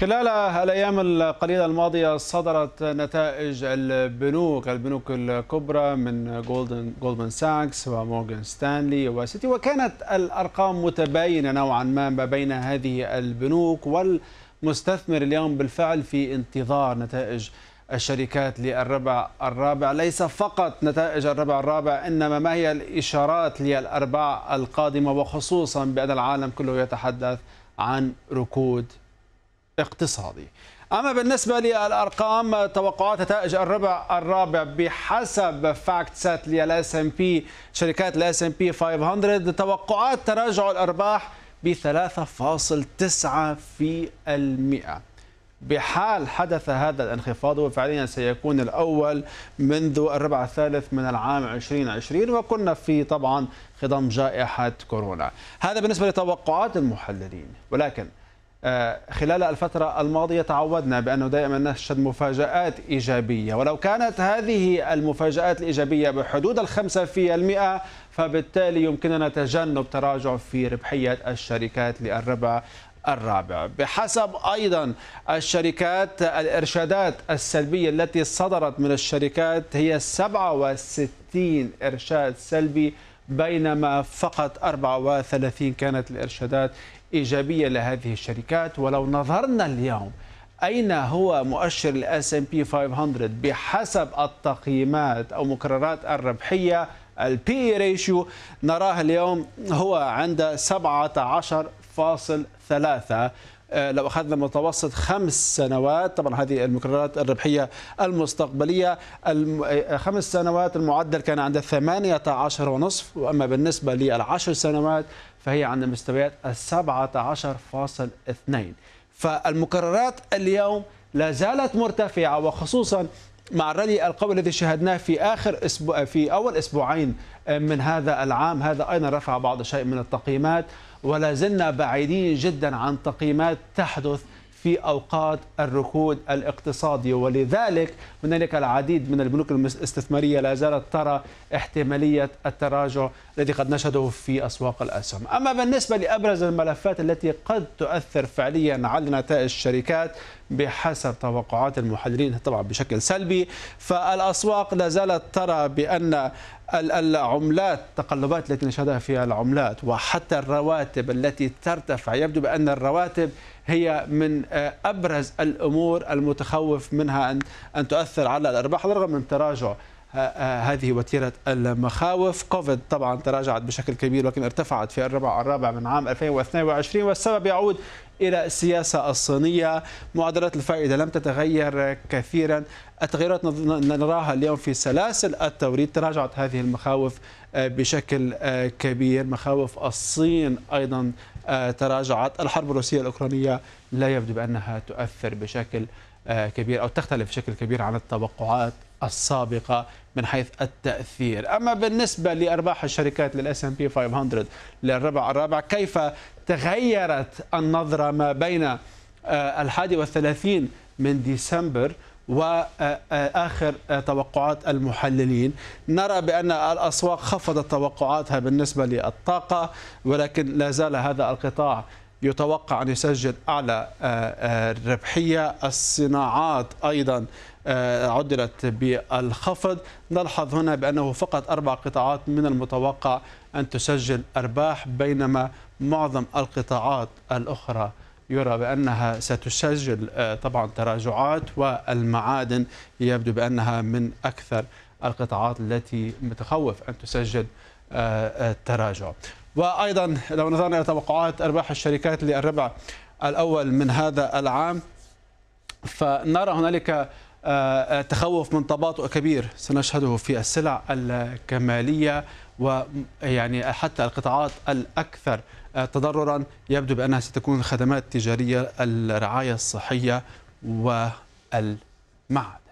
خلال الأيام القليلة الماضية صدرت نتائج البنوك البنوك الكبرى من جولدن جولدمان ساكس ومورغان ستانلي وسيتي وكانت الأرقام متباينة نوعا ما ما بين هذه البنوك والمستثمر اليوم بالفعل في انتظار نتائج الشركات للربع الرابع ليس فقط نتائج الربع الرابع إنما ما هي الإشارات للأرباع القادمة وخصوصا بأن العالم كله يتحدث عن ركود اقتصادي أما بالنسبة للأرقام توقعات نتائج الربع الرابع بحسب فاكت سات للاس ام بي شركات الاس ام بي 500 توقعات تراجع الأرباح ب 3.9% بحال حدث هذا الانخفاض وفعليا سيكون الأول منذ الربع الثالث من العام 2020 وكنا في طبعا خضم جائحة كورونا هذا بالنسبة لتوقعات المحللين ولكن آه، خلال الفترة الماضية تعودنا بأنه دائما نشهد مفاجآت إيجابية ولو كانت هذه المفاجآت الإيجابية بحدود الخمسة في المئة فبالتالي يمكننا تجنب تراجع في ربحية الشركات للربع الرابع بحسب أيضا الشركات الإرشادات السلبية التي صدرت من الشركات هي 67 إرشاد سلبي بينما فقط 34 كانت الإرشادات إيجابية لهذه الشركات ولو نظرنا اليوم أين هو مؤشر الاس ام بي 500 بحسب التقييمات أو مكررات الربحية البي ريشيو نراه اليوم هو عند 17 ثلاثة آه، لو اخذنا متوسط خمس سنوات طبعا هذه المكررات الربحيه المستقبليه آه، خمس سنوات المعدل كان عند 18 ونصف واما بالنسبه للعشر سنوات فهي عند مستويات 17.2 فالمكررات اليوم لا زالت مرتفعه وخصوصا مع الرالي القوي الذي شاهدناه في اخر اسبوع في اول اسبوعين آه، من هذا العام هذا ايضا رفع بعض الشيء من التقييمات ولا زلنا بعيدين جدا عن تقييمات تحدث في أوقات الركود الاقتصادي ولذلك هنالك العديد من البنوك الاستثمارية لا زالت ترى احتمالية التراجع الذي قد نشهده في أسواق الأسهم أما بالنسبة لأبرز الملفات التي قد تؤثر فعليا على نتائج الشركات بحسب توقعات المحللين طبعا بشكل سلبي فالأسواق لا زالت ترى بأن العملات التقلبات التي نشهدها في العملات وحتى الرواتب التي ترتفع يبدو بأن الرواتب هي من آه، أبرز الأمور المتخوف منها أن, أن تؤثر على الأرباح رغم من تراجع آه، آه، هذه وتيرة المخاوف كوفيد طبعا تراجعت بشكل كبير ولكن ارتفعت في الربع الرابع من عام 2022 والسبب يعود إلى السياسة الصينية معدلات الفائدة لم تتغير كثيرا التغيرات نراها اليوم في سلاسل التوريد تراجعت هذه المخاوف بشكل كبير مخاوف الصين أيضا آه، تراجعت الحرب الروسية الأوكرانية لا يبدو بأنها تؤثر بشكل آه، كبير أو تختلف بشكل كبير عن التوقعات السابقة من حيث التأثير أما بالنسبة لأرباح الشركات للأس أم بي 500 للربع الرابع كيف تغيرت النظرة ما بين آه، الحادي والثلاثين من ديسمبر واخر توقعات المحللين نرى بان الاسواق خفضت توقعاتها بالنسبه للطاقه ولكن لا زال هذا القطاع يتوقع ان يسجل اعلى آه، آه، ربحية الصناعات ايضا آه، عدلت بالخفض نلحظ هنا بانه فقط اربع قطاعات من المتوقع ان تسجل ارباح بينما معظم القطاعات الاخرى يرى بأنها ستسجل آه، طبعا تراجعات والمعادن يبدو بأنها من أكثر القطاعات التي متخوف أن تسجل آه، آه، التراجع وأيضا لو نظرنا إلى توقعات أرباح الشركات للربع الأول من هذا العام فنرى هنالك تخوف من تباطؤ كبير سنشهده في السلع الكمالية ويعني حتى القطاعات الأكثر تضررا يبدو بأنها ستكون الخدمات التجارية الرعاية الصحية والمعد